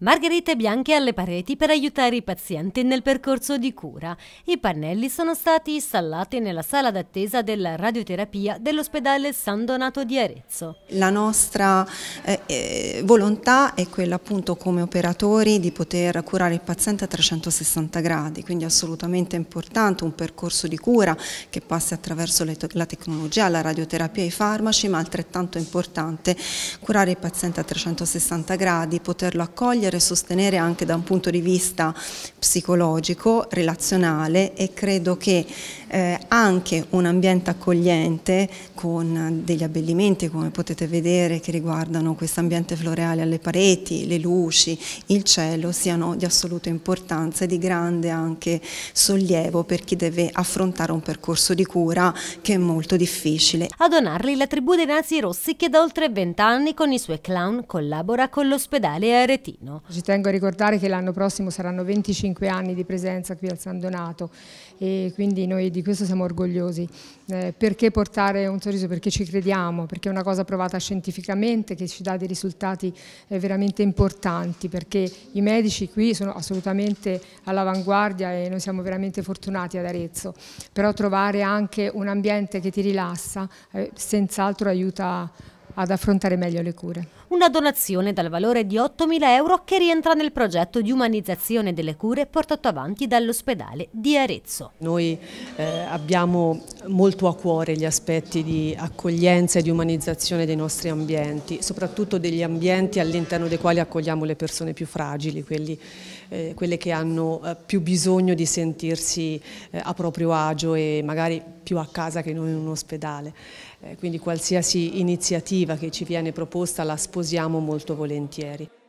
Margherite bianche alle pareti per aiutare i pazienti nel percorso di cura. I pannelli sono stati installati nella sala d'attesa della radioterapia dell'ospedale San Donato di Arezzo. La nostra eh, eh volontà è quella appunto come operatori di poter curare il paziente a 360 gradi, quindi assolutamente importante un percorso di cura che passi attraverso la tecnologia, la radioterapia e i farmaci, ma altrettanto importante curare il paziente a 360 gradi, poterlo accogliere accogliere e sostenere anche da un punto di vista psicologico, relazionale e credo che eh, anche un ambiente accogliente con degli abbellimenti come potete vedere che riguardano questo ambiente floreale alle pareti, le luci, il cielo siano di assoluta importanza e di grande anche sollievo per chi deve affrontare un percorso di cura che è molto difficile. A donarli la tribù dei Nazi Rossi che da oltre 20 anni con i suoi clown collabora con l'ospedale aretino. Ci tengo a ricordare che l'anno prossimo saranno 25 anni di presenza qui al San Donato e quindi noi di questo siamo orgogliosi. Eh, perché portare un sorriso? Perché ci crediamo, perché è una cosa provata scientificamente che ci dà dei risultati eh, veramente importanti, perché i medici qui sono assolutamente all'avanguardia e noi siamo veramente fortunati ad Arezzo, però trovare anche un ambiente che ti rilassa eh, senz'altro aiuta ad affrontare meglio le cure. Una donazione dal valore di 8.000 euro che rientra nel progetto di umanizzazione delle cure portato avanti dall'ospedale di Arezzo. Noi eh, abbiamo molto a cuore gli aspetti di accoglienza e di umanizzazione dei nostri ambienti, soprattutto degli ambienti all'interno dei quali accogliamo le persone più fragili, quelli, eh, quelle che hanno eh, più bisogno di sentirsi eh, a proprio agio e magari più a casa che non in un ospedale. Eh, quindi qualsiasi iniziativa normativa che ci viene proposta la sposiamo molto volentieri.